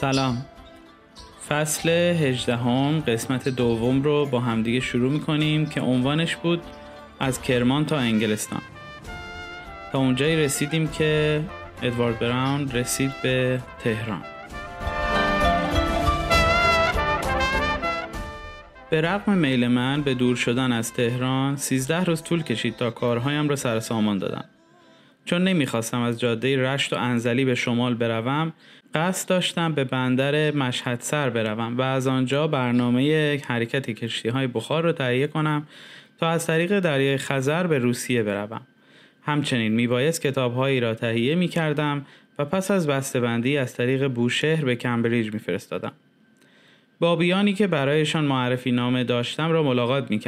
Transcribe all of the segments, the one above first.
سلام فصل هجدهم قسمت دوم رو با همدیگه شروع میکنیم که عنوانش بود از کرمان تا انگلستان تا اونجایی رسیدیم که ادوارد براون رسید به تهران به رقم میل من به دور شدن از تهران 13 روز طول کشید تا کارهایم را سر سامان دادم چون نمیخواستم از جاده رشت و انزلی به شمال بروم قصد داشتم به بندر مشهد سر بروم و از آنجا برنامه حرکت کشتی های بخار را تهیه کنم تا از طریق دریای خزر به روسیه بروم. همچنین میبایست هایی را تهیه می و پس از بندی از طریق بوشهر به کمبریج میفرستادم. بابیانی که برایشان معرفی نامه داشتم را ملاقات می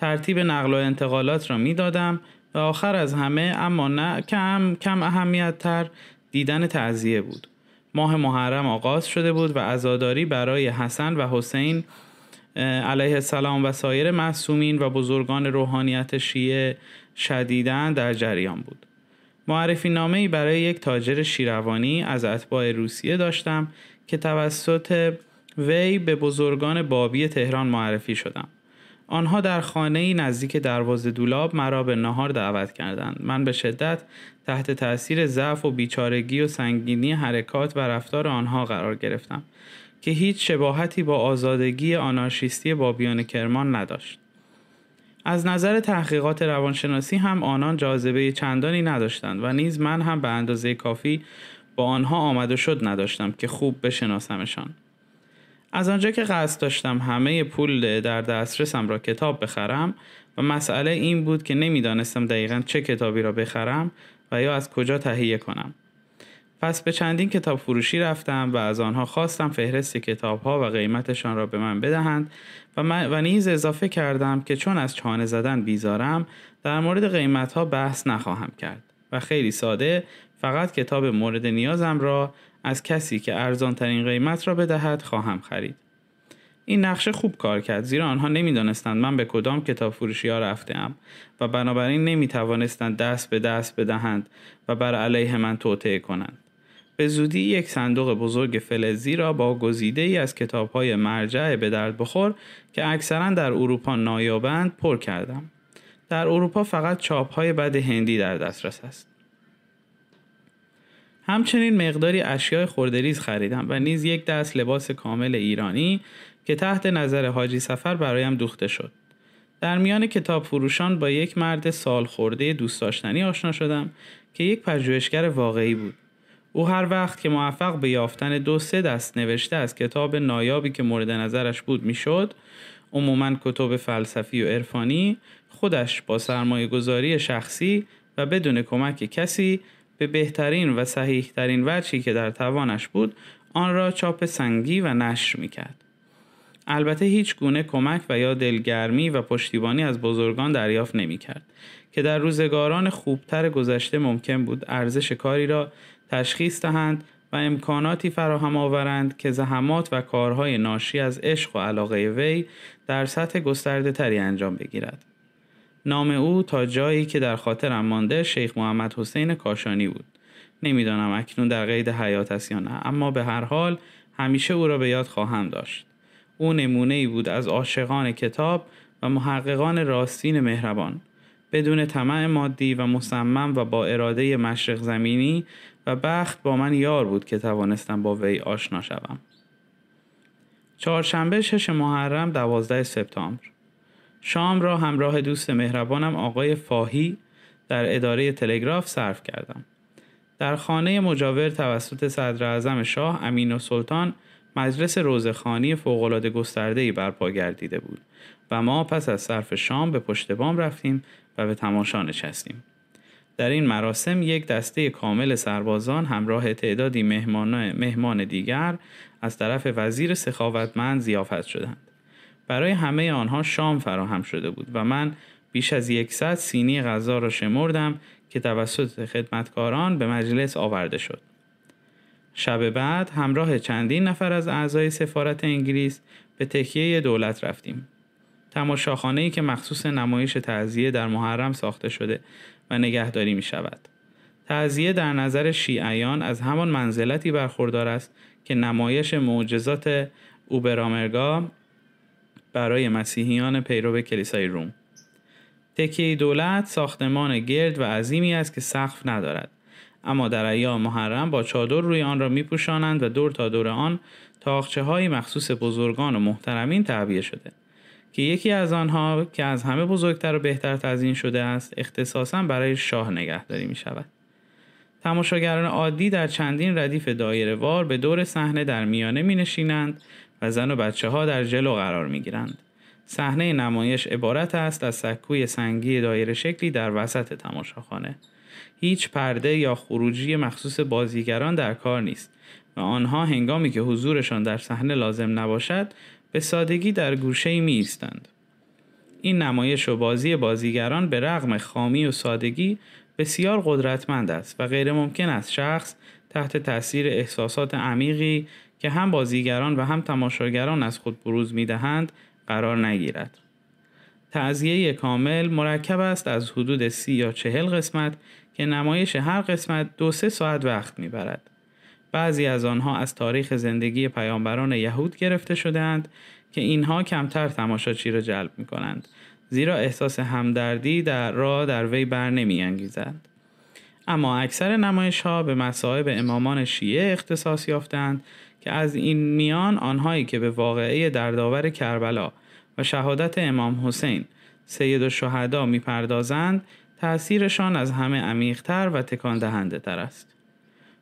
ترتیب نقل و انتقالات را میدادم آخر از همه اما نه کم کم اهمیت تر دیدن تعذیه بود ماه محرم آغاز شده بود و ازاداری برای حسن و حسین علیه السلام و سایر معصومین و بزرگان روحانیت شیعه شدیدن در جریان بود معرفی نامه برای یک تاجر شیروانی از اتباع روسیه داشتم که توسط وی به بزرگان بابی تهران معرفی شدم آنها در خانه نزدیک دروازه دولاب مرا به نهار دعوت کردند. من به شدت تحت تاثیر ضعف و بیچارگی و سنگینی حرکات و رفتار آنها قرار گرفتم که هیچ شباهتی با آزادگی آنارشیستی بابیان کرمان نداشت. از نظر تحقیقات روانشناسی هم آنان جاذبه چندانی نداشتند و نیز من هم به اندازه کافی با آنها آمد و شد نداشتم که خوب بشناسمشان. از آنجا که قصد داشتم همه پول در دسترسم را کتاب بخرم و مسئله این بود که نمیدانستم دقیقا چه کتابی را بخرم و یا از کجا تهیه کنم پس به چندین کتاب فروشی رفتم و از آنها خواستم فهرست کتاب ها و قیمتشان را به من بدهند و, من و نیز اضافه کردم که چون از چانه زدن بیزارم در مورد قیمت ها بحث نخواهم کرد و خیلی ساده فقط کتاب مورد نیازم را از کسی که ارزان ترین قیمت را بدهد خواهم خرید. این نقشه خوب کار کرد زیرا آنها دانستند من به کدام کتاب فروشی ها رفته ام و بنابراین نمی توانستند دست به دست بدهند و بر علیه من توطعه کنند. به زودی یک صندوق بزرگ فلزی را با گزیده ای از کتاب های مرجع به درد بخور که اکثرا در اروپا نایابند پر کردم. در اروپا فقط چاپ های بد هندی در دسترس است. همچنین مقداری اشیاء خوردریز خریدم و نیز یک دست لباس کامل ایرانی که تحت نظر حاجی سفر برایم دوخته شد. در میان کتاب فروشان با یک مرد سال خورده دوست داشتنی آشنا شدم که یک پژوهشگر واقعی بود. او هر وقت که موفق به یافتن دو سه دست نوشته از کتاب نایابی که مورد نظرش بود میشد، عموما کتب فلسفی و عرفانی، خودش با سرمایه گذاری شخصی و بدون کمک کسی به بهترین و صحیحترین وجهی که در توانش بود آن را چاپ سنگی و نشر می کرد. البته هیچ گونه کمک و یا دلگرمی و پشتیبانی از بزرگان دریافت نمی کرد که در روزگاران خوبتر گذشته ممکن بود ارزش کاری را تشخیص دهند و امکاناتی فراهم آورند که زحمات و کارهای ناشی از عشق و علاقه وی در سطح گسترده تری انجام بگیرد. نام او تا جایی که در خاطرم مانده شیخ محمد حسین کاشانی بود نمیدانم اکنون در قید حیات است یا نه اما به هر حال همیشه او را به یاد خواهم داشت او نمونه ای بود از عاشقان کتاب و محققان راستین مهربان بدون طمع مادی و مصمم و با اراده مشرق زمینی و بخت با من یار بود که توانستم با وی آشنا شوم چهارشنبه شش محرم دوازده سپتامبر شام را همراه دوست مهربانم آقای فاهی در اداره تلگراف صرف کردم. در خانه مجاور توسط صدر اعظم شاه امین و سلطان مجلس روزخانی فوقالعاده گسترده‌ای برپا گردیده بود و ما پس از صرف شام به پشت بام رفتیم و به تماشا نشستیم. در این مراسم یک دسته کامل سربازان همراه تعدادی مهمان دیگر از طرف وزیر سخاوتمند زیافت شدند. برای همه آنها شام فراهم شده بود و من بیش از یکصد سینی غذا را شمردم که توسط خدمتکاران به مجلس آورده شد. شب بعد همراه چندین نفر از اعضای سفارت انگلیس به تکیه دولت رفتیم. تماشاخانه ای که مخصوص نمایش تعذیه در محرم ساخته شده و نگهداری می شود. در نظر شیعیان از همان منزلتی برخوردار است که نمایش معجزات اوبرامرگا برای مسیحیان پیرو کلیسای روم تکیه دولت ساختمان گرد و عظیمی است که سقف ندارد اما در ایام محرم با چادر روی آن را میپوشانند و دور تا دور آن تاخچه های مخصوص بزرگان و محترمین تعبیه شده که یکی از آنها که از همه بزرگتر و بهتر تزین شده است اختصاصا برای شاه نگهداری می شود. تماشاگران عادی در چندین ردیف دایره وار به دور صحنه در میانه می و زن و بچه ها در جلو قرار می گیرند. صحنه نمایش عبارت است از سکوی سنگی دایره شکلی در وسط تماشاخانه. هیچ پرده یا خروجی مخصوص بازیگران در کار نیست و آنها هنگامی که حضورشان در صحنه لازم نباشد به سادگی در گوشه می ایستند. این نمایش و بازی بازیگران به رغم خامی و سادگی بسیار قدرتمند است و غیر ممکن است شخص تحت تاثیر احساسات عمیقی که هم بازیگران و هم تماشاگران از خود بروز می دهند قرار نگیرد. تعذیه کامل مرکب است از حدود سی یا چهل قسمت که نمایش هر قسمت دو سه ساعت وقت می برد. بعضی از آنها از تاریخ زندگی پیامبران یهود گرفته شدهاند که اینها کمتر تماشاچی را جلب می کنند زیرا احساس همدردی در را در وی بر نمی انگیزند. اما اکثر نمایش ها به مسایب امامان شیعه اختصاص یافتند که از این میان آنهایی که به واقعه دردآور کربلا و شهادت امام حسین سید و شهدا میپردازند تأثیرشان از همه عمیقتر و تکان دهنده تر است.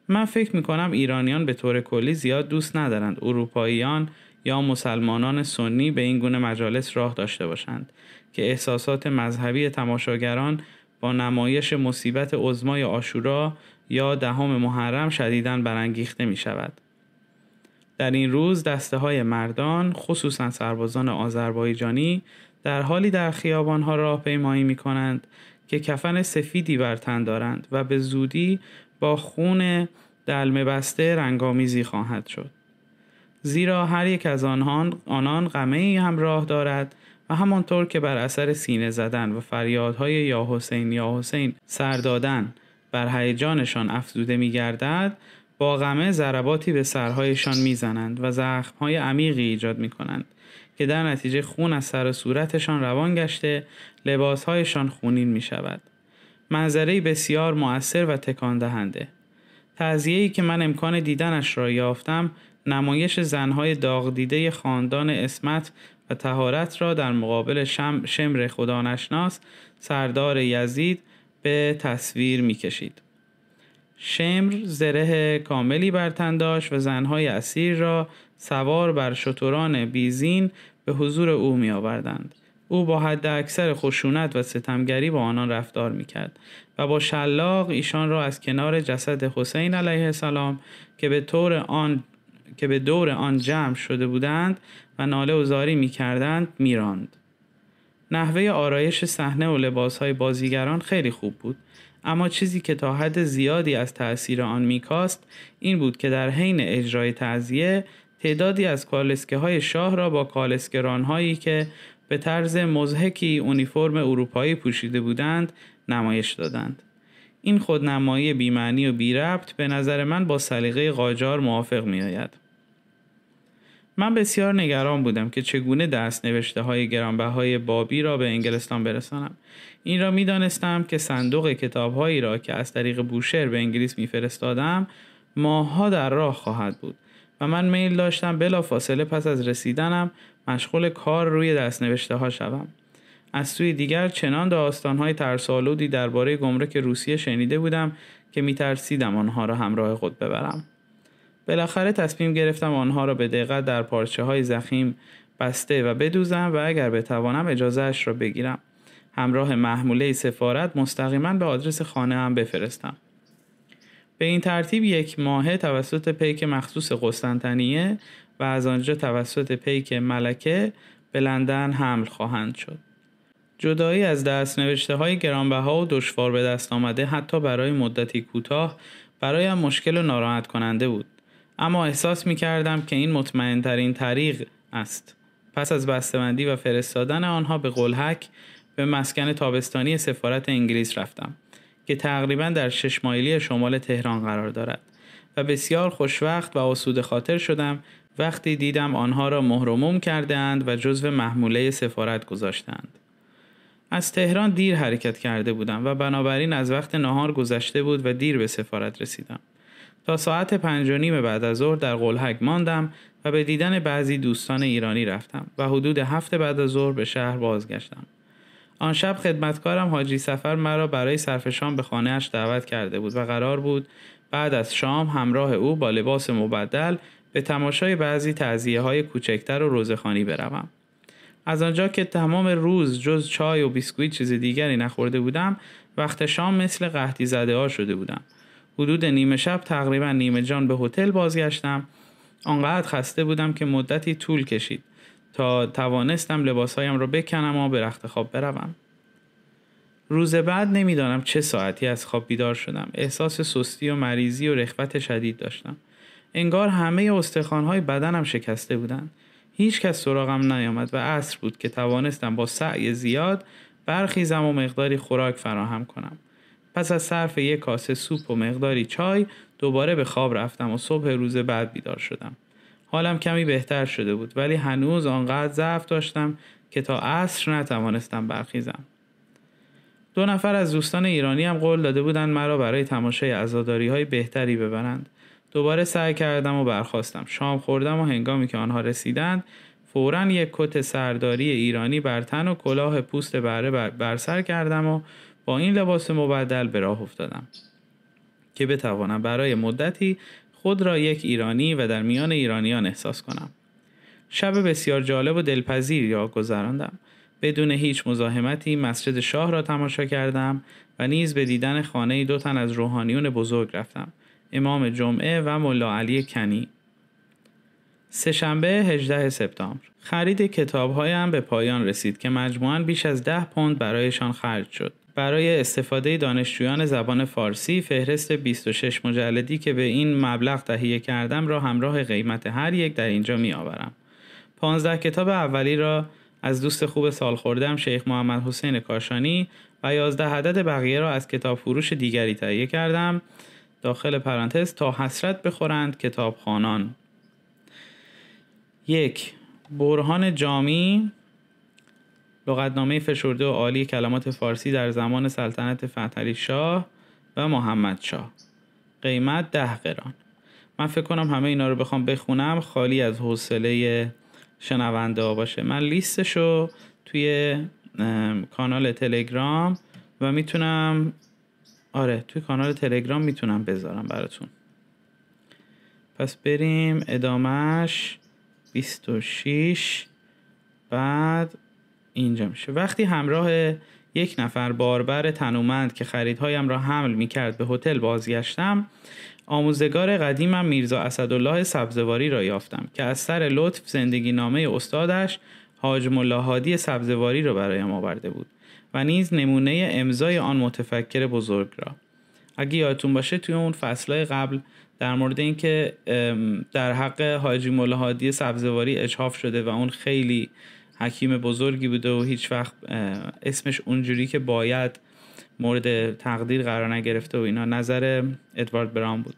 من فکر می کنم ایرانیان به طور کلی زیاد دوست ندارند اروپاییان یا مسلمانان سنی به این گونه مجالس راه داشته باشند که احساسات مذهبی تماشاگران با نمایش مصیبت عزمای آشورا یا دهم محرم شدیداً برانگیخته می شود. در این روز دسته های مردان خصوصا سربازان آذربایجانی در حالی در خیابان راه پیمایی می کنند که کفن سفیدی بر تن دارند و به زودی با خون دلمه بسته رنگامیزی خواهد شد. زیرا هر یک از آنها آنان غمه ای هم راه دارد و همانطور که بر اثر سینه زدن و فریادهای یا حسین یا حسین سر دادن بر هیجانشان افزوده می گردد با غمه ضرباتی به سرهایشان میزنند و زخمهای عمیقی ایجاد می کنند که در نتیجه خون از سر صورتشان روان گشته لباسهایشان خونین می شود. منظره بسیار مؤثر و تکان دهنده. که من امکان دیدنش را یافتم نمایش زنهای داغ خاندان اسمت و تهارت را در مقابل شمر خدا سردار یزید به تصویر می کشید. شمر زره کاملی بر تن داشت و زنهای اسیر را سوار بر شتران بیزین به حضور او می آوردند. او با حد اکثر خشونت و ستمگری با آنان رفتار می کرد و با شلاق ایشان را از کنار جسد حسین علیه السلام که به طور آن که به دور آن جمع شده بودند و ناله و زاری می کردند می راند. نحوه آرایش صحنه و لباسهای بازیگران خیلی خوب بود اما چیزی که تا حد زیادی از تاثیر آن میکاست این بود که در حین اجرای تعذیه تعدادی از کالسکه های شاه را با کالسکران هایی که به طرز مزهکی اونیفرم اروپایی پوشیده بودند نمایش دادند. این خودنمایی بیمعنی و بی ربط به نظر من با سلیقه قاجار موافق می آید. من بسیار نگران بودم که چگونه دست نوشته های های بابی را به انگلستان برسانم. این را میدانستم که صندوق هایی را که از طریق بوشهر به انگلیس فرستادم ماها در راه خواهد بود و من میل داشتم بلا فاصله پس از رسیدنم مشغول کار روی دست نوشته ها شوم. از سوی دیگر چنان های ترسالودی درباره گمرک روسیه شنیده بودم که ترسیدم آنها را همراه خود ببرم. بالاخره تصمیم گرفتم آنها را به دقت در پارچه های زخیم بسته و بدوزم و اگر بتوانم اجازهش را بگیرم همراه محموله سفارت مستقیما به آدرس خانه هم بفرستم به این ترتیب یک ماهه توسط پیک مخصوص قسطنطنیه و از آنجا توسط پیک ملکه به لندن حمل خواهند شد جدایی از دست نوشته های گرانبها و دشوار به دست آمده حتی برای مدتی کوتاه برایم مشکل و ناراحت کننده بود اما احساس می کردم که این مطمئن ترین طریق است. پس از بسته‌بندی و فرستادن آنها به قلحک به مسکن تابستانی سفارت انگلیس رفتم که تقریبا در شش مایلی شمال تهران قرار دارد و بسیار خوشوقت و آسوده خاطر شدم وقتی دیدم آنها را مهرموم کرده اند و جزو محموله سفارت گذاشتند. از تهران دیر حرکت کرده بودم و بنابراین از وقت نهار گذشته بود و دیر به سفارت رسیدم. تا ساعت پنج و نیم بعد از ظهر در قلحک ماندم و به دیدن بعضی دوستان ایرانی رفتم و حدود هفت بعد از ظهر به شهر بازگشتم. آن شب خدمتکارم حاجی سفر مرا برای صرف شام به خانهاش دعوت کرده بود و قرار بود بعد از شام همراه او با لباس مبدل به تماشای بعضی تعذیه های کوچکتر و روزخانی بروم. از آنجا که تمام روز جز چای و بیسکویت چیز دیگری نخورده بودم وقت شام مثل قحطی زده ها شده بودم حدود نیمه شب تقریبا نیمه جان به هتل بازگشتم آنقدر خسته بودم که مدتی طول کشید تا توانستم لباسهایم را بکنم و به رخت خواب بروم روز بعد نمیدانم چه ساعتی از خواب بیدار شدم احساس سستی و مریضی و رخوت شدید داشتم انگار همه استخوانهای بدنم شکسته بودند هیچ کس سراغم نیامد و عصر بود که توانستم با سعی زیاد برخیزم و مقداری خوراک فراهم کنم پس از صرف یک کاسه سوپ و مقداری چای دوباره به خواب رفتم و صبح روز بعد بیدار شدم. حالم کمی بهتر شده بود ولی هنوز آنقدر ضعف داشتم که تا عصر نتوانستم برخیزم. دو نفر از دوستان ایرانی هم قول داده بودند مرا برای تماشای ازاداری های بهتری ببرند. دوباره سعی کردم و برخواستم. شام خوردم و هنگامی که آنها رسیدند فورا یک کت سرداری ایرانی بر تن و کلاه پوست بره بر سر کردم و با این لباس مبدل به راه افتادم که بتوانم برای مدتی خود را یک ایرانی و در میان ایرانیان احساس کنم شب بسیار جالب و دلپذیر یا گذراندم بدون هیچ مزاحمتی مسجد شاه را تماشا کردم و نیز به دیدن خانه دو تن از روحانیون بزرگ رفتم امام جمعه و ملا علی کنی سهشنبه 18 سپتامبر خرید کتابهایم به پایان رسید که مجموعاً بیش از ده پوند برایشان خرج شد برای استفاده دانشجویان زبان فارسی فهرست 26 مجلدی که به این مبلغ تهیه کردم را همراه قیمت هر یک در اینجا می آورم. 15 کتاب اولی را از دوست خوب سال خوردم شیخ محمد حسین کاشانی و 11 عدد بقیه را از کتاب فروش دیگری تهیه کردم داخل پرانتز تا حسرت بخورند کتاب خانان یک برهان جامی لغتنامه فشرده و عالی کلمات فارسی در زمان سلطنت فتحعلی شاه و محمد شاه قیمت ده قران من فکر کنم همه اینا رو بخوام بخونم خالی از حوصله شنونده ها باشه من لیستشو توی کانال تلگرام و میتونم آره توی کانال تلگرام میتونم بذارم براتون پس بریم ادامهش 26 بعد اینجا میشه وقتی همراه یک نفر باربر تنومند که خریدهایم را حمل میکرد به هتل بازگشتم آموزگار قدیمم میرزا اسدالله سبزواری را یافتم که از سر لطف زندگی نامه استادش حاج ملاحادی سبزواری را برایم آورده بود و نیز نمونه امضای آن متفکر بزرگ را اگه یادتون باشه توی اون فصلهای قبل در مورد اینکه در حق حاجی ملاحادی سبزواری اجحاف شده و اون خیلی حکیم بزرگی بوده و هیچ وقت اسمش اونجوری که باید مورد تقدیر قرار نگرفته و اینا نظر ادوارد براون بود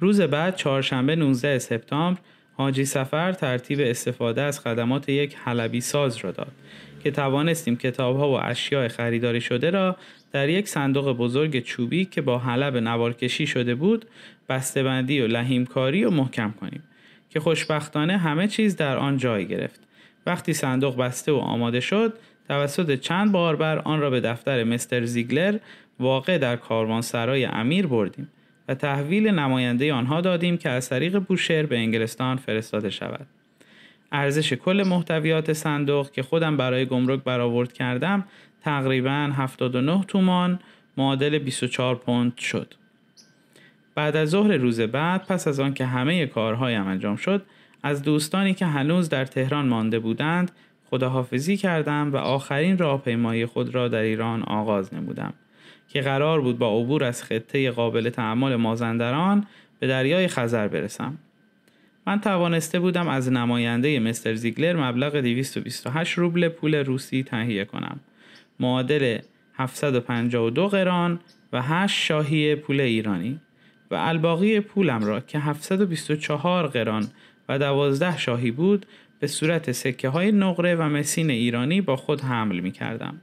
روز بعد چهارشنبه 19 سپتامبر حاجی سفر ترتیب استفاده از خدمات یک حلبی ساز را داد که توانستیم کتاب ها و اشیاء خریداری شده را در یک صندوق بزرگ چوبی که با حلب نوارکشی شده بود بندی و لحیمکاری و محکم کنیم که خوشبختانه همه چیز در آن جای گرفت وقتی صندوق بسته و آماده شد توسط چند باربر آن را به دفتر مستر زیگلر واقع در کاروانسرای امیر بردیم و تحویل نماینده آنها دادیم که از طریق بوشهر به انگلستان فرستاده شود ارزش کل محتویات صندوق که خودم برای گمرک برآورد کردم تقریبا 79 تومان معادل 24 پوند شد بعد از ظهر روز بعد پس از آنکه همه کارهایم انجام شد از دوستانی که هنوز در تهران مانده بودند خداحافظی کردم و آخرین راهپیمایی خود را در ایران آغاز نمودم که قرار بود با عبور از خطه قابل تعمال مازندران به دریای خزر برسم من توانسته بودم از نماینده مستر زیگلر مبلغ 228 روبل پول روسی تهیه کنم معادل 752 قران و 8 شاهی پول ایرانی و الباقی پولم را که 724 قران و 12 شاهی بود به صورت سکه های نقره و مسین ایرانی با خود حمل می کردم.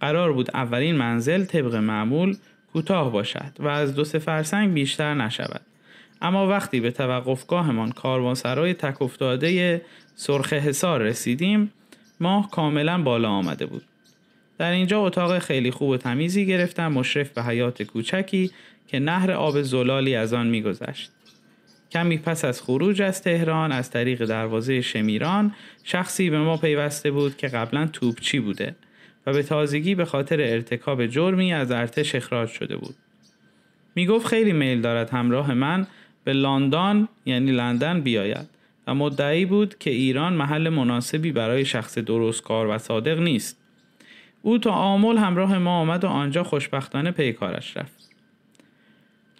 قرار بود اولین منزل طبق معمول کوتاه باشد و از دو سه فرسنگ بیشتر نشود. اما وقتی به توقفگاهمان کاروانسرای تک افتاده سرخ حصار رسیدیم ماه کاملا بالا آمده بود. در اینجا اتاق خیلی خوب و تمیزی گرفتم مشرف به حیات کوچکی که نهر آب زلالی از آن میگذشت کمی پس از خروج از تهران از طریق دروازه شمیران شخصی به ما پیوسته بود که قبلا توپچی بوده و به تازگی به خاطر ارتکاب جرمی از ارتش اخراج شده بود می گفت خیلی میل دارد همراه من به لندن یعنی لندن بیاید و مدعی بود که ایران محل مناسبی برای شخص درست کار و صادق نیست او تا آمل همراه ما آمد و آنجا خوشبختانه پیکارش رفت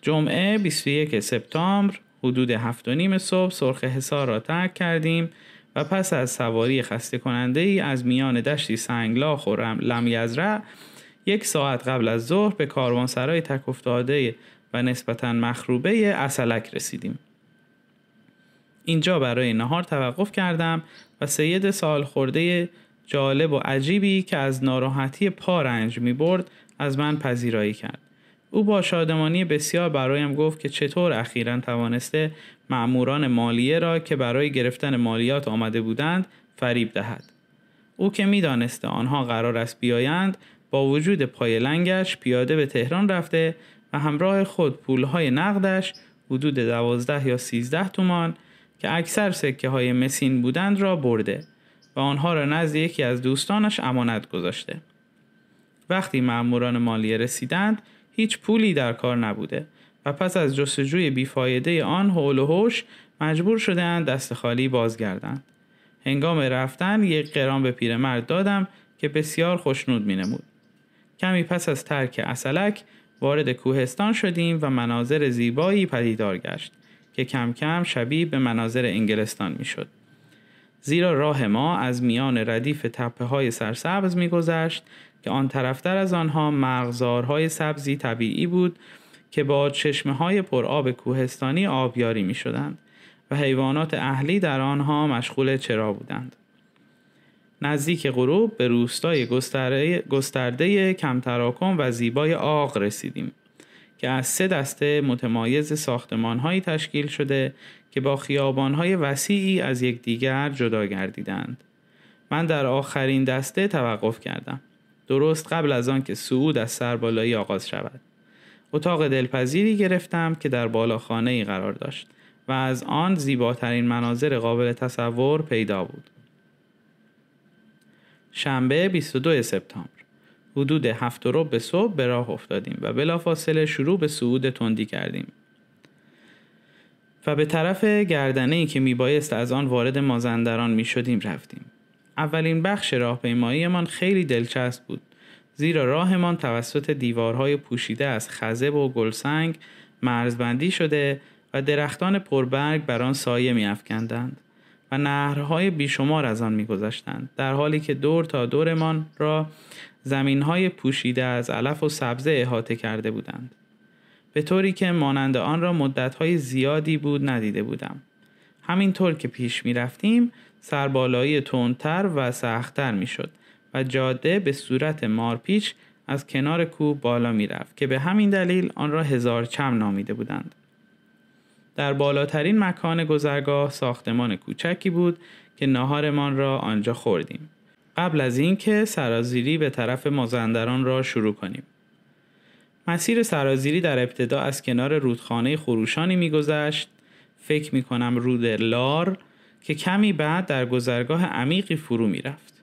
جمعه 21 سپتامبر حدود 7 صبح سرخ حصار را ترک کردیم و پس از سواری خسته کننده ای از میان دشتی سنگلاخ و لم یزره یک ساعت قبل از ظهر به کاروانسرای تک افتاده و نسبتا مخروبه اصلک رسیدیم. اینجا برای نهار توقف کردم و سید سال خورده جالب و عجیبی که از ناراحتی پا رنج می برد از من پذیرایی کرد. او با شادمانی بسیار برایم گفت که چطور اخیرا توانسته معموران مالیه را که برای گرفتن مالیات آمده بودند فریب دهد. او که میدانسته آنها قرار است بیایند با وجود پای لنگش پیاده به تهران رفته و همراه خود پولهای نقدش حدود دوازده یا سیزده تومان که اکثر سکه های مسین بودند را برده و آنها را نزد یکی از دوستانش امانت گذاشته. وقتی معموران مالیه رسیدند هیچ پولی در کار نبوده و پس از جستجوی بیفایده آن حول و هوش مجبور شدهاند دست خالی بازگردند هنگام رفتن یک قران به پیرمرد دادم که بسیار خوشنود مینمود کمی پس از ترک اصلک وارد کوهستان شدیم و مناظر زیبایی پدیدار گشت که کم کم شبیه به مناظر انگلستان میشد. زیرا راه ما از میان ردیف تپه های سرسبز گذشت، که آن طرفتر از آنها مغزارهای سبزی طبیعی بود که با چشمه های پر آب کوهستانی آبیاری می شدند و حیوانات اهلی در آنها مشغول چرا بودند. نزدیک غروب به روستای گسترده کمتراکم و زیبای آق رسیدیم که از سه دسته متمایز ساختمانهایی تشکیل شده که با های وسیعی از یکدیگر جدا گردیدند. من در آخرین دسته توقف کردم. درست قبل از آن که صعود از سربالایی آغاز شود اتاق دلپذیری گرفتم که در خانه ای قرار داشت و از آن زیباترین مناظر قابل تصور پیدا بود شنبه 22 سپتامبر حدود هفت و به صبح به راه افتادیم و بلافاصله شروع به صعود تندی کردیم و به طرف گردنه ای که میبایست از آن وارد مازندران میشدیم رفتیم. اولین بخش راهپیماییمان خیلی دلچسب بود زیرا راهمان توسط دیوارهای پوشیده از خزب و گلسنگ مرزبندی شده و درختان پربرگ بر آن سایه میافکندند و نهرهای بیشمار از آن میگذشتند در حالی که دور تا دورمان را زمینهای پوشیده از علف و سبزه احاطه کرده بودند به طوری که مانند آن را مدتهای زیادی بود ندیده بودم همینطور که پیش می سربالایی تندتر و سختتر میشد و جاده به صورت مارپیچ از کنار کوه بالا میرفت که به همین دلیل آن را هزار نامیده بودند. در بالاترین مکان گذرگاه ساختمان کوچکی بود که ناهارمان را آنجا خوردیم. قبل از اینکه سرازیری به طرف مازندران را شروع کنیم. مسیر سرازیری در ابتدا از کنار رودخانه خروشانی میگذشت فکر می کنم رود لار که کمی بعد در گذرگاه عمیقی فرو می رفت.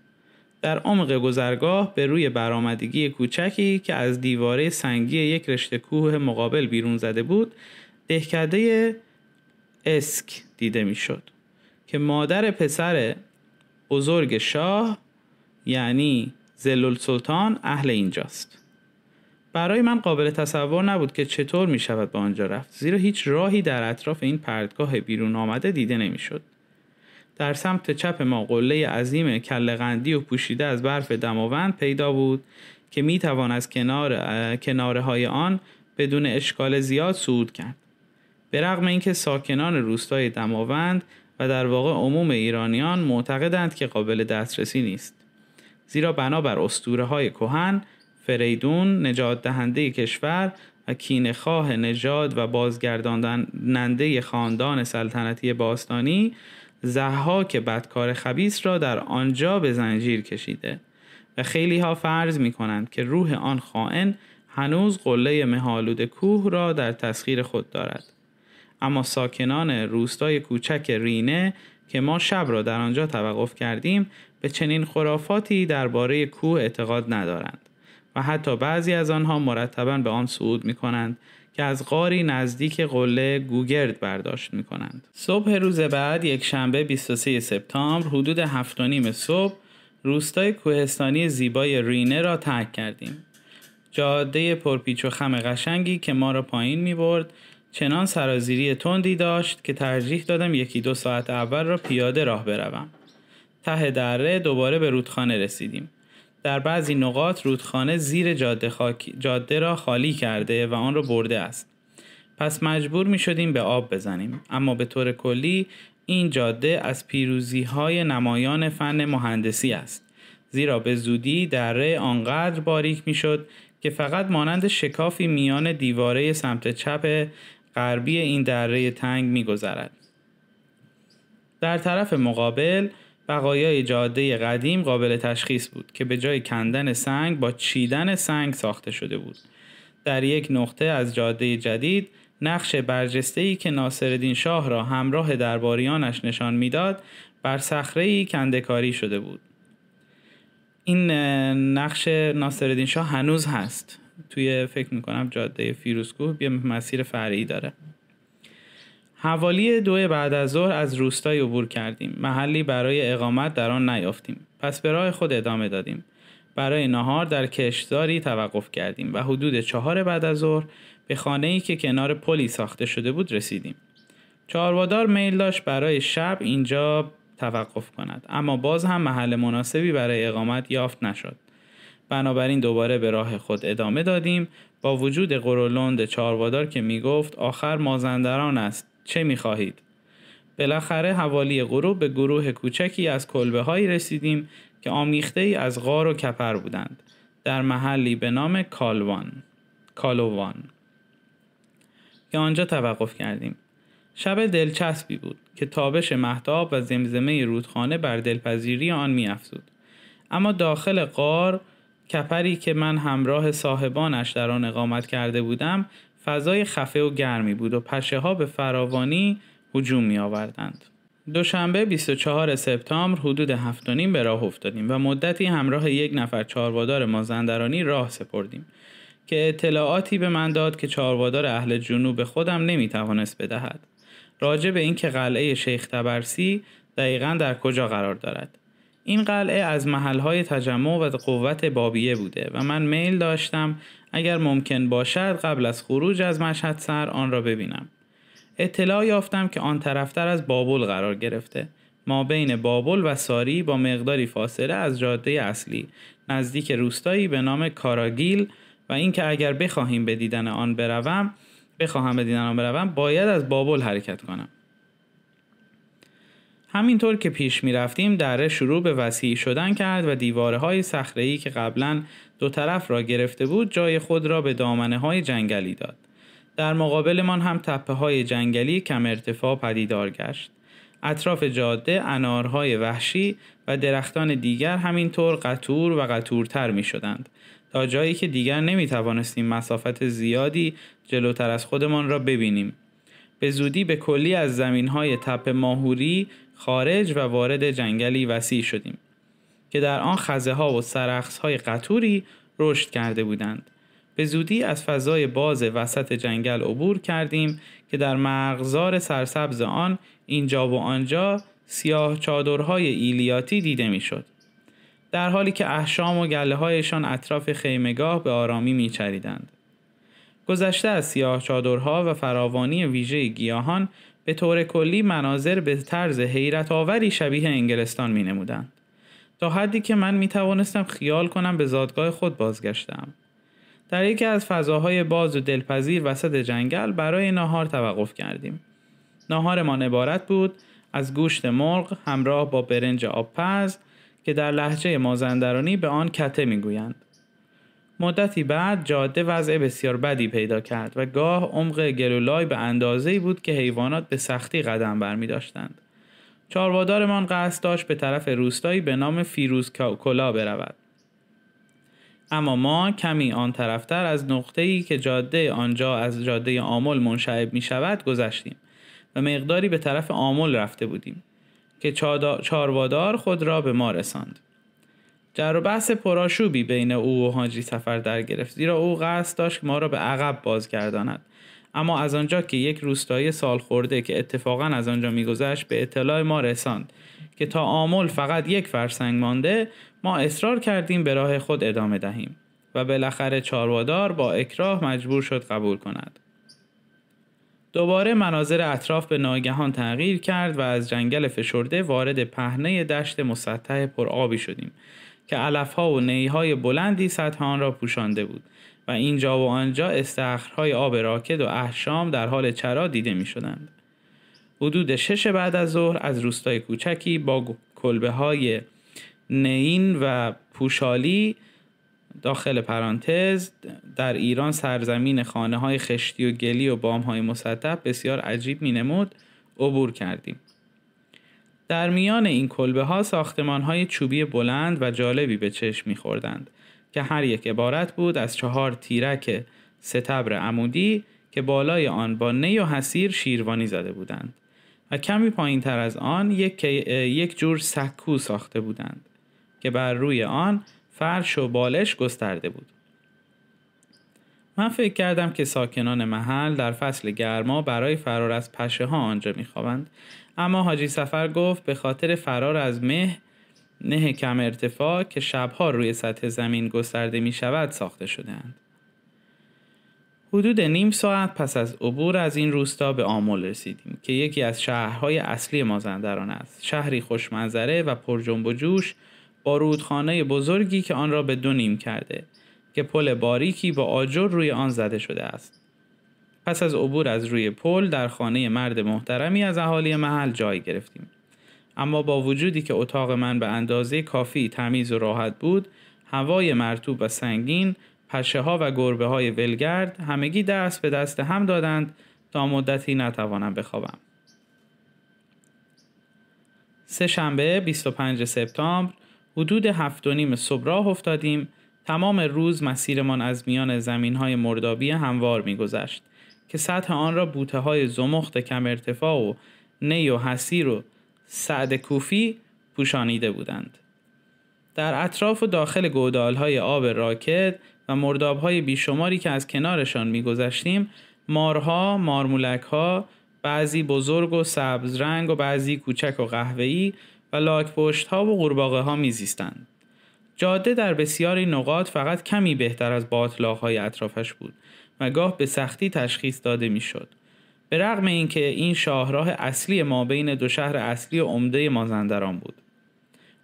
در عمق گذرگاه به روی برآمدگی کوچکی که از دیواره سنگی یک رشته کوه مقابل بیرون زده بود دهکده اسک دیده می شد که مادر پسر بزرگ شاه یعنی زلل سلطان اهل اینجاست برای من قابل تصور نبود که چطور می شود به آنجا رفت زیرا هیچ راهی در اطراف این پردگاه بیرون آمده دیده شد. در سمت چپ ما قله عظیم کل و پوشیده از برف دماوند پیدا بود که می توان از کنار کناره های آن بدون اشکال زیاد صعود کرد. به رغم اینکه ساکنان روستای دماوند و در واقع عموم ایرانیان معتقدند که قابل دسترسی نیست. زیرا بنابر اسطوره های کهن فریدون نجات دهنده کشور و کینخواه نژاد و ننده خاندان سلطنتی باستانی که بدکار خبیس را در آنجا به زنجیر کشیده و خیلی ها فرض می کنند که روح آن خائن هنوز قله مهالود کوه را در تسخیر خود دارد اما ساکنان روستای کوچک رینه که ما شب را در آنجا توقف کردیم به چنین خرافاتی درباره کوه اعتقاد ندارند و حتی بعضی از آنها مرتبا به آن صعود می کنند که از غاری نزدیک قله گوگرد برداشت می کنند. صبح روز بعد یک شنبه 23 سپتامبر حدود 7.30 صبح روستای کوهستانی زیبای رینه را ترک کردیم. جاده پرپیچ و خم قشنگی که ما را پایین می برد چنان سرازیری تندی داشت که ترجیح دادم یکی دو ساعت اول را پیاده راه بروم. ته دره دوباره به رودخانه رسیدیم. در بعضی نقاط رودخانه زیر جاده, جاده را خالی کرده و آن را برده است. پس مجبور می شدیم به آب بزنیم اما به طور کلی این جاده از پیروزی های نمایان فن مهندسی است زیرا به زودی دره آنقدر باریک می شد که فقط مانند شکافی میان دیواره سمت چپ غربی این دره تنگ می گذرد. در طرف مقابل بقایای جاده قدیم قابل تشخیص بود که به جای کندن سنگ با چیدن سنگ ساخته شده بود. در یک نقطه از جاده جدید نقش برجسته که ناصرالدین شاه را همراه درباریانش نشان میداد بر صخره ای کندکاری شده بود. این نقش ناصرالدین شاه هنوز هست. توی فکر میکنم جاده فیروزکوه یه مسیر فرعی داره. حوالی دو بعد از ظهر از روستایی عبور کردیم محلی برای اقامت در آن نیافتیم پس به راه خود ادامه دادیم برای نهار در کشداری توقف کردیم و حدود چهار بعد از ظهر به خانه ای که کنار پلی ساخته شده بود رسیدیم چهاروادار میل داشت برای شب اینجا توقف کند اما باز هم محل مناسبی برای اقامت یافت نشد بنابراین دوباره به راه خود ادامه دادیم با وجود قرولند چهاروادار که میگفت آخر مازندران است چه می بالاخره حوالی غروب به گروه کوچکی از کلبه هایی رسیدیم که آمیخته ای از غار و کپر بودند در محلی به نام کالوان کالووان که آنجا توقف کردیم شب دلچسبی بود که تابش محتاب و زمزمه رودخانه بر دلپذیری آن میافزود اما داخل غار کپری که من همراه صاحبانش در آن اقامت کرده بودم فضای خفه و گرمی بود و پشه ها به فراوانی هجوم می آوردند. دوشنبه 24 سپتامبر حدود 7:30 به راه افتادیم و مدتی همراه یک نفر چاروادار مازندرانی راه سپردیم که اطلاعاتی به من داد که چاروادار اهل جنوب خودم نمی توانست بدهد. راجع به اینکه قلعه شیخ تبرسی دقیقا در کجا قرار دارد. این قلعه از محلهای تجمع و قوت بابیه بوده و من میل داشتم اگر ممکن باشد قبل از خروج از مشهد سر آن را ببینم اطلاع یافتم که آن طرفتر از بابل قرار گرفته ما بین بابل و ساری با مقداری فاصله از جاده اصلی نزدیک روستایی به نام کاراگیل و اینکه اگر بخواهیم به دیدن آن بروم بخواهم به دیدن آن بروم باید از بابل حرکت کنم همینطور که پیش می رفتیم دره شروع به وسیع شدن کرد و دیواره های سخرهی که قبلا دو طرف را گرفته بود جای خود را به دامنه های جنگلی داد. در مقابلمان هم تپه های جنگلی کم ارتفاع پدیدار گشت. اطراف جاده انارهای وحشی و درختان دیگر همینطور قطور و قطورتر می شدند. تا جایی که دیگر نمی توانستیم مسافت زیادی جلوتر از خودمان را ببینیم. به زودی به کلی از زمین های تپ ماهوری خارج و وارد جنگلی وسیع شدیم که در آن خزه ها و سرخص های قطوری رشد کرده بودند به زودی از فضای باز وسط جنگل عبور کردیم که در مغزار سرسبز آن اینجا و آنجا سیاه چادرهای ایلیاتی دیده میشد. در حالی که احشام و گله هایشان اطراف خیمگاه به آرامی میچریدند. گذشته از سیاه چادرها و فراوانی ویژه گیاهان به طور کلی مناظر به طرز حیرت آوری شبیه انگلستان می نمودند. تا حدی که من می توانستم خیال کنم به زادگاه خود بازگشتم. در یکی از فضاهای باز و دلپذیر وسط جنگل برای ناهار توقف کردیم. ما عبارت بود از گوشت مرغ همراه با برنج پز که در لحجه مازندرانی به آن کته میگویند. مدتی بعد جاده وضع بسیار بدی پیدا کرد و گاه عمق گلولای به اندازه‌ای بود که حیوانات به سختی قدم برمی داشتند. چاروادارمان قصد داشت به طرف روستایی به نام فیروز کلا برود. اما ما کمی آن طرفتر از نقطه‌ای که جاده آنجا از جاده آمل منشعب می شود گذشتیم و مقداری به طرف آمل رفته بودیم که چاروادار خود را به ما رساند. جر و بحث پرآشوبی بین او و حاجی سفر در گرفت زیرا او قصد داشت ما را به عقب بازگرداند اما از آنجا که یک روستایی سال خورده که اتفاقا از آنجا میگذشت به اطلاع ما رساند که تا آمل فقط یک فرسنگ مانده ما اصرار کردیم به راه خود ادامه دهیم و بالاخره چاروادار با اکراه مجبور شد قبول کند دوباره مناظر اطراف به ناگهان تغییر کرد و از جنگل فشرده وارد پهنه دشت مسطح پرآبی شدیم که علف ها و نیهای های بلندی سطح آن را پوشانده بود و اینجا و آنجا استخرهای آب راکد و احشام در حال چرا دیده می شدند. حدود شش بعد از ظهر از روستای کوچکی با کلبه های نین و پوشالی داخل پرانتز در ایران سرزمین خانه های خشتی و گلی و بام های مسطح بسیار عجیب می نمود عبور کردیم در میان این کلبه ها ساختمان های چوبی بلند و جالبی به چشم می خوردند که هر یک عبارت بود از چهار تیرک ستبر عمودی که بالای آن با نی و حسیر شیروانی زده بودند و کمی پایین تر از آن یک, یک جور سکو ساخته بودند که بر روی آن فرش و بالش گسترده بود. من فکر کردم که ساکنان محل در فصل گرما برای فرار از پشه ها آنجا خوابند اما حاجی سفر گفت به خاطر فرار از مه نه کم ارتفاع که شبها روی سطح زمین گسترده می شود ساخته شدهاند. حدود نیم ساعت پس از عبور از این روستا به آمل رسیدیم که یکی از شهرهای اصلی مازندران است شهری خوشمنظره و پر جنب و جوش با رودخانه بزرگی که آن را به دو نیم کرده که پل باریکی با آجر روی آن زده شده است. پس از عبور از روی پل در خانه مرد محترمی از اهالی محل جای گرفتیم. اما با وجودی که اتاق من به اندازه کافی تمیز و راحت بود، هوای مرتوب و سنگین، پشه ها و گربه های ولگرد همگی دست به دست هم دادند تا مدتی نتوانم بخوابم. سه شنبه 25 سپتامبر حدود هفت و نیم صبح راه افتادیم تمام روز مسیرمان از میان زمین های مردابی هموار میگذشت که سطح آن را بوته های زمخت کم ارتفاع و نی و حسیر و سعد کوفی پوشانیده بودند. در اطراف و داخل گودال های آب راکت و مرداب های بیشماری که از کنارشان میگذشتیم مارها، مارمولک ها، بعضی بزرگ و سبز رنگ و بعضی کوچک و قهوه‌ای و لاک ها و قورباغه ها میزیستند. جاده در بسیاری نقاط فقط کمی بهتر از باطلاقهای اطرافش بود و گاه به سختی تشخیص داده میشد به رغم اینکه این شاهراه اصلی ما بین دو شهر اصلی و عمده مازندران بود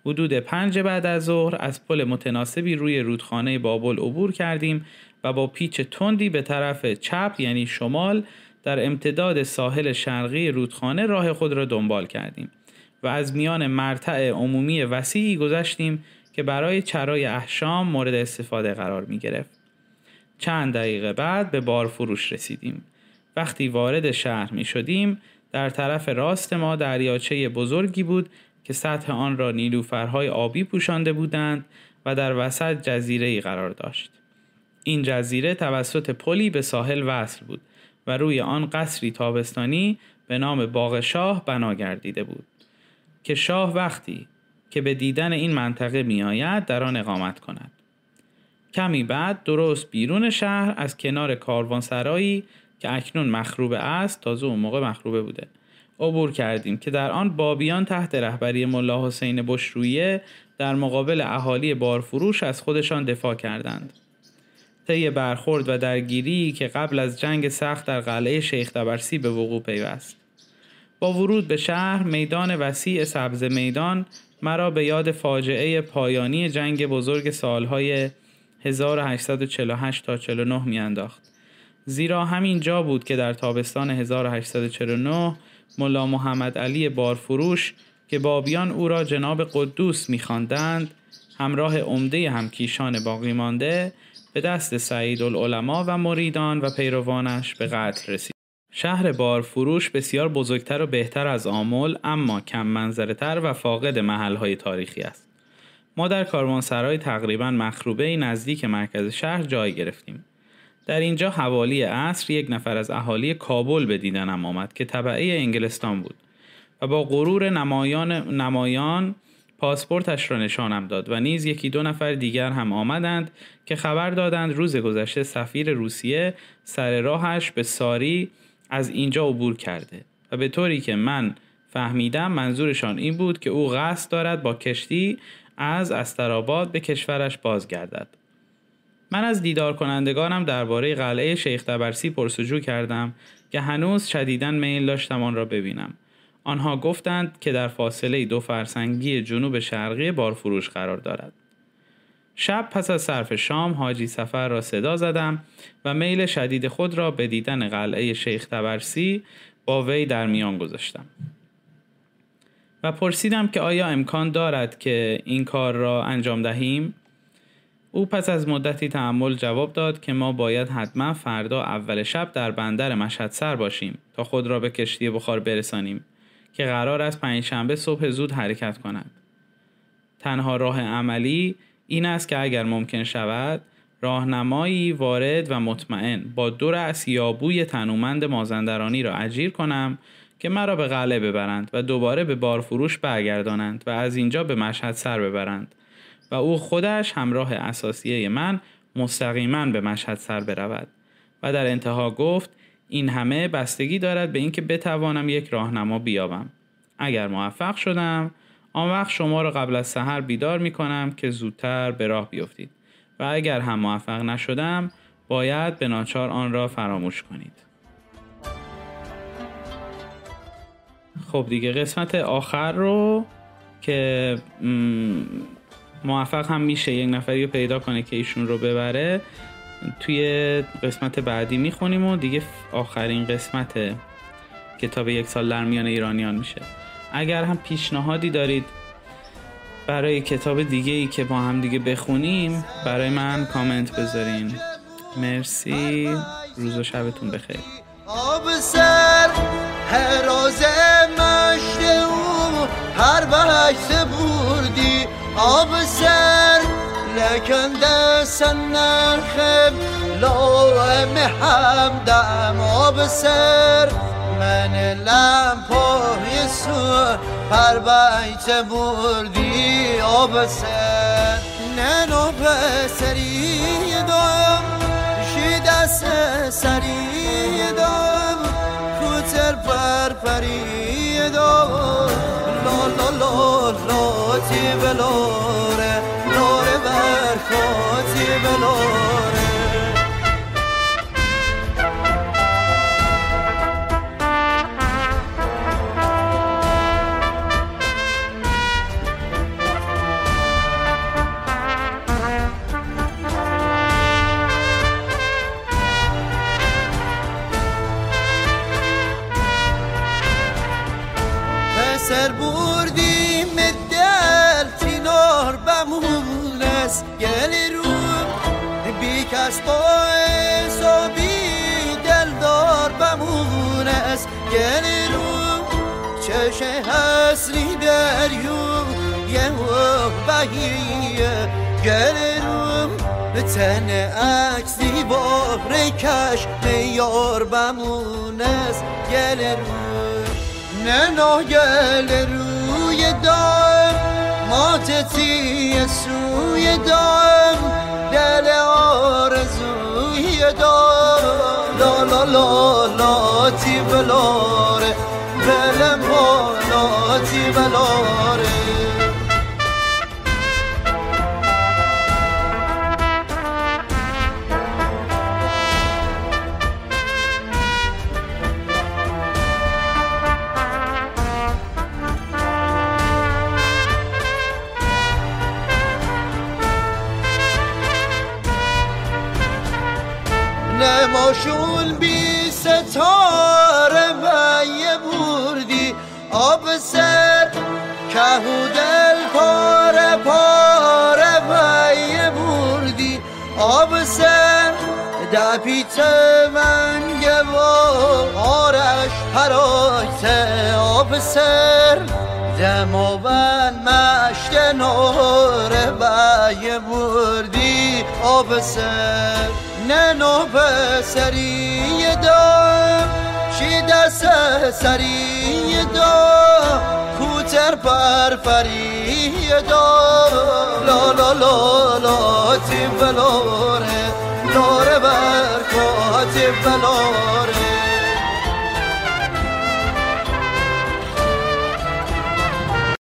حدود پنج بعد از ظهر از پل متناسبی روی رودخانه بابل عبور کردیم و با پیچ تندی به طرف چپ یعنی شمال در امتداد ساحل شرقی رودخانه راه خود را دنبال کردیم و از میان مرتع عمومی وسیعی گذشتیم که برای چرای احشام مورد استفاده قرار می گرفت. چند دقیقه بعد به بار فروش رسیدیم. وقتی وارد شهر می شدیم در طرف راست ما دریاچه بزرگی بود که سطح آن را نیلوفرهای آبی پوشانده بودند و در وسط جزیره ای قرار داشت. این جزیره توسط پلی به ساحل وصل بود و روی آن قصری تابستانی به نام باغ شاه بنا گردیده بود که شاه وقتی که به دیدن این منطقه می آید در آن اقامت کند. کمی بعد درست بیرون شهر از کنار کاروانسرایی که اکنون مخروبه است تازه اون موقع مخروبه بوده عبور کردیم که در آن بابیان تحت رهبری ملا حسین بشرویه در مقابل اهالی بارفروش از خودشان دفاع کردند طی برخورد و درگیری که قبل از جنگ سخت در قلعه شیخ تبرسی به وقوع پیوست با ورود به شهر میدان وسیع سبز میدان مرا به یاد فاجعه پایانی جنگ بزرگ سالهای 1848 تا 49 میانداخت. زیرا همین جا بود که در تابستان 1849 ملا محمد علی بارفروش که بابیان او را جناب قدوس میخواندند همراه عمده همکیشان باقی مانده به دست سعید العلماء و مریدان و پیروانش به قتل رسید. شهر بارفروش بسیار بزرگتر و بهتر از آمل اما کم منظره تر و فاقد های تاریخی است. ما در کاروانسرای تقریبا مخروبه نزدیک مرکز شهر جای گرفتیم. در اینجا حوالی عصر یک نفر از اهالی کابل به دیدنم آمد که طبعه انگلستان بود و با غرور نمایان, نمایان پاسپورتش را نشانم داد و نیز یکی دو نفر دیگر هم آمدند که خبر دادند روز گذشته سفیر روسیه سر راهش به ساری از اینجا عبور کرده و به طوری که من فهمیدم منظورشان این بود که او قصد دارد با کشتی از استراباد به کشورش بازگردد من از دیدار کنندگانم درباره قلعه شیخ تبرسی پرسجو کردم که هنوز شدیداً میل داشتم آن را ببینم آنها گفتند که در فاصله دو فرسنگی جنوب شرقی بارفروش قرار دارد شب پس از صرف شام حاجی سفر را صدا زدم و میل شدید خود را به دیدن قلعه شیخ تبرسی با وی در میان گذاشتم و پرسیدم که آیا امکان دارد که این کار را انجام دهیم او پس از مدتی تحمل جواب داد که ما باید حتما فردا اول شب در بندر مشهد سر باشیم تا خود را به کشتی بخار برسانیم که قرار است پنجشنبه صبح زود حرکت کند تنها راه عملی این است که اگر ممکن شود راهنمایی وارد و مطمئن با دو رأس یا بوی تنومند مازندرانی را اجیر کنم که مرا به قلعه ببرند و دوباره به بارفروش برگردانند و از اینجا به مشهد سر ببرند و او خودش همراه اساسیه من مستقیما به مشهد سر برود و در انتها گفت این همه بستگی دارد به اینکه بتوانم یک راهنما بیابم اگر موفق شدم آن وقت شما رو قبل از سحر بیدار می کنم که زودتر به راه بیفتید و اگر هم موفق نشدم باید به ناچار آن را فراموش کنید. خب دیگه قسمت آخر رو که موفق هم میشه یک نفری رو پیدا کنه که ایشون رو ببره توی قسمت بعدی میخونیم و دیگه آخرین قسمت کتاب یک سال در میان ایرانیان میشه اگر هم پیشنهادی دارید برای کتاب دیگه ای که با هم دیگه بخونیم برای من کامنت بذارین مرسی روز و شبتون بخیر آب سر هر مشت او هر بهشت بردی آب سر لکن دستن نخب لاهم همدم آب سر من لام سور پر بایچه بردی آب نه سری دام شی دست سری دام کوتر پر پری دام لا لا لا لا تی بلاره لاره برخاتی بلاره روم به تن اکسی با کش میار بمونست گل رو نه نه گل روی دار ماتتی سوی دام دل آرزوی دار لا لا لا تی بلاره بلم تی بلاره سر دماوند مشت نوره بای بردی آب سر نه نو سری دام چی دست سری دام کوتر پر فری دام لا لا لا لا تی بلاره داره بر بلاره